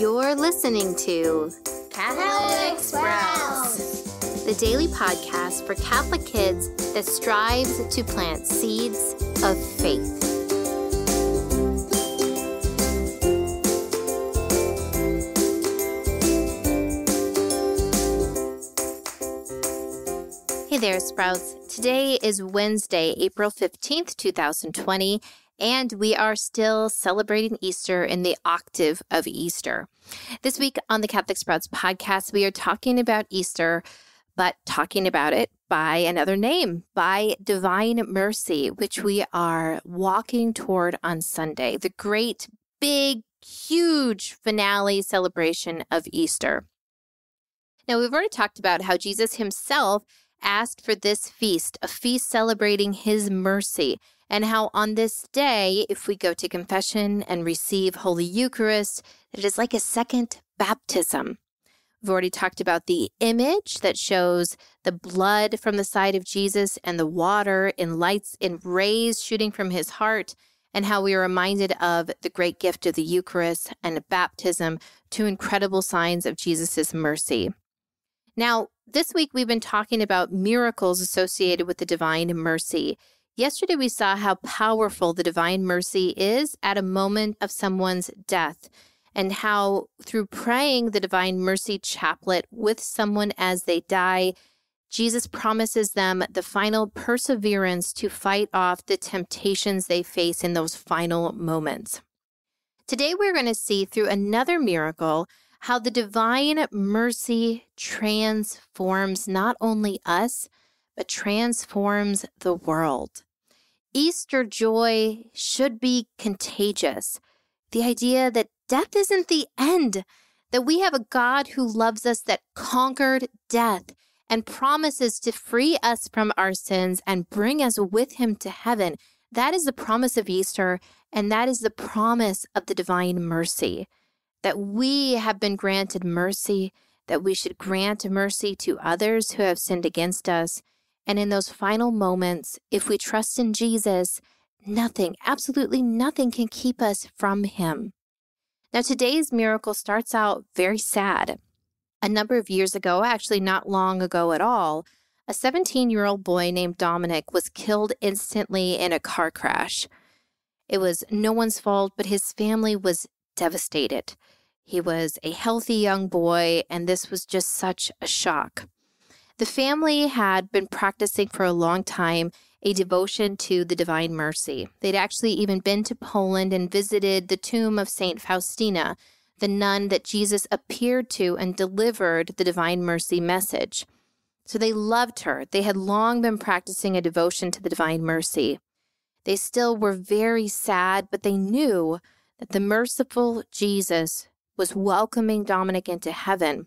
You're listening to Catholic Sprouts, the daily podcast for Catholic kids that strives to plant seeds of faith. Hey there, Sprouts. Today is Wednesday, April 15th, 2020, and we are still celebrating Easter in the octave of Easter. This week on the Catholic Sprouts podcast, we are talking about Easter, but talking about it by another name, by divine mercy, which we are walking toward on Sunday, the great, big, huge finale celebration of Easter. Now, we've already talked about how Jesus himself asked for this feast, a feast celebrating his mercy and how on this day, if we go to confession and receive Holy Eucharist, it is like a second baptism. We've already talked about the image that shows the blood from the side of Jesus and the water and lights and rays shooting from his heart, and how we are reminded of the great gift of the Eucharist and baptism, two incredible signs of Jesus' mercy. Now, this week we've been talking about miracles associated with the divine mercy. Yesterday, we saw how powerful the divine mercy is at a moment of someone's death, and how through praying the divine mercy chaplet with someone as they die, Jesus promises them the final perseverance to fight off the temptations they face in those final moments. Today, we're going to see through another miracle how the divine mercy transforms not only us but transforms the world. Easter joy should be contagious. The idea that death isn't the end, that we have a God who loves us that conquered death and promises to free us from our sins and bring us with him to heaven. That is the promise of Easter, and that is the promise of the divine mercy that we have been granted mercy, that we should grant mercy to others who have sinned against us, and in those final moments, if we trust in Jesus, nothing, absolutely nothing can keep us from him. Now, today's miracle starts out very sad. A number of years ago, actually not long ago at all, a 17 year old boy named Dominic was killed instantly in a car crash. It was no one's fault, but his family was devastated. He was a healthy young boy, and this was just such a shock. The family had been practicing for a long time a devotion to the Divine Mercy. They'd actually even been to Poland and visited the tomb of St. Faustina, the nun that Jesus appeared to and delivered the Divine Mercy message. So they loved her. They had long been practicing a devotion to the Divine Mercy. They still were very sad, but they knew that the merciful Jesus was welcoming Dominic into heaven.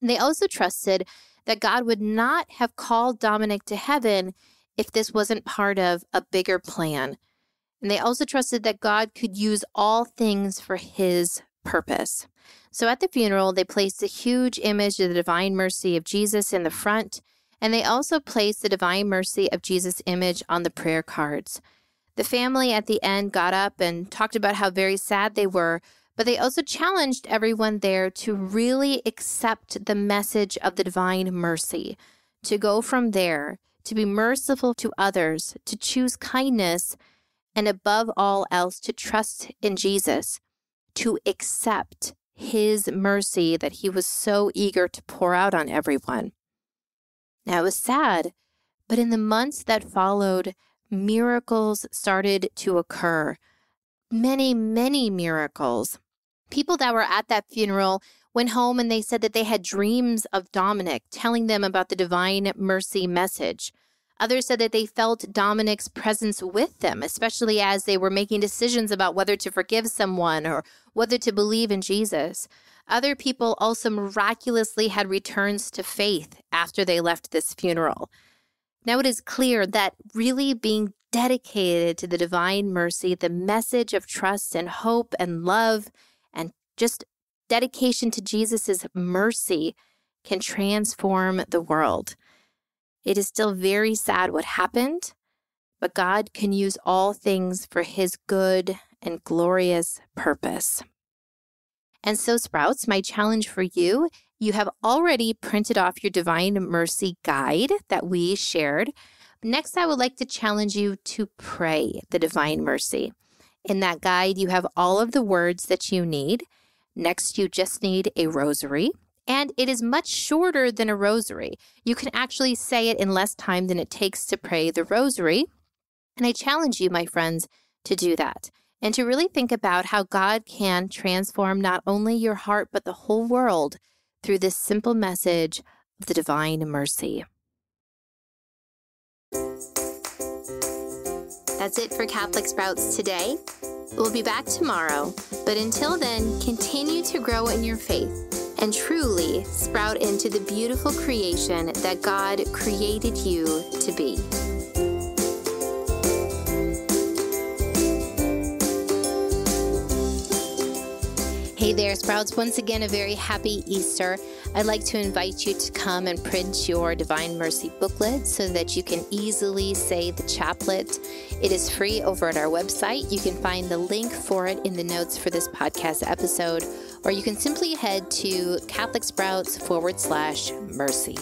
And they also trusted that God would not have called Dominic to heaven if this wasn't part of a bigger plan. And they also trusted that God could use all things for his purpose. So at the funeral, they placed a huge image of the divine mercy of Jesus in the front, and they also placed the divine mercy of Jesus image on the prayer cards. The family at the end got up and talked about how very sad they were but they also challenged everyone there to really accept the message of the divine mercy, to go from there, to be merciful to others, to choose kindness, and above all else, to trust in Jesus, to accept his mercy that he was so eager to pour out on everyone. Now, it was sad, but in the months that followed, miracles started to occur. Many, many miracles. People that were at that funeral went home and they said that they had dreams of Dominic telling them about the divine mercy message. Others said that they felt Dominic's presence with them, especially as they were making decisions about whether to forgive someone or whether to believe in Jesus. Other people also miraculously had returns to faith after they left this funeral. Now it is clear that really being dedicated to the divine mercy, the message of trust and hope and love, just dedication to Jesus' mercy can transform the world. It is still very sad what happened, but God can use all things for his good and glorious purpose. And so, Sprouts, my challenge for you you have already printed off your Divine Mercy guide that we shared. Next, I would like to challenge you to pray the Divine Mercy. In that guide, you have all of the words that you need. Next, you just need a rosary, and it is much shorter than a rosary. You can actually say it in less time than it takes to pray the rosary. And I challenge you, my friends, to do that and to really think about how God can transform not only your heart, but the whole world through this simple message of the divine mercy. That's it for Catholic Sprouts today. We'll be back tomorrow, but until then, continue to grow in your faith and truly sprout into the beautiful creation that God created you to be. Hey there, Sprouts. Once again, a very happy Easter. I'd like to invite you to come and print your Divine Mercy booklet so that you can easily say the chaplet. It is free over at our website. You can find the link for it in the notes for this podcast episode, or you can simply head to Catholic Sprouts forward slash mercy.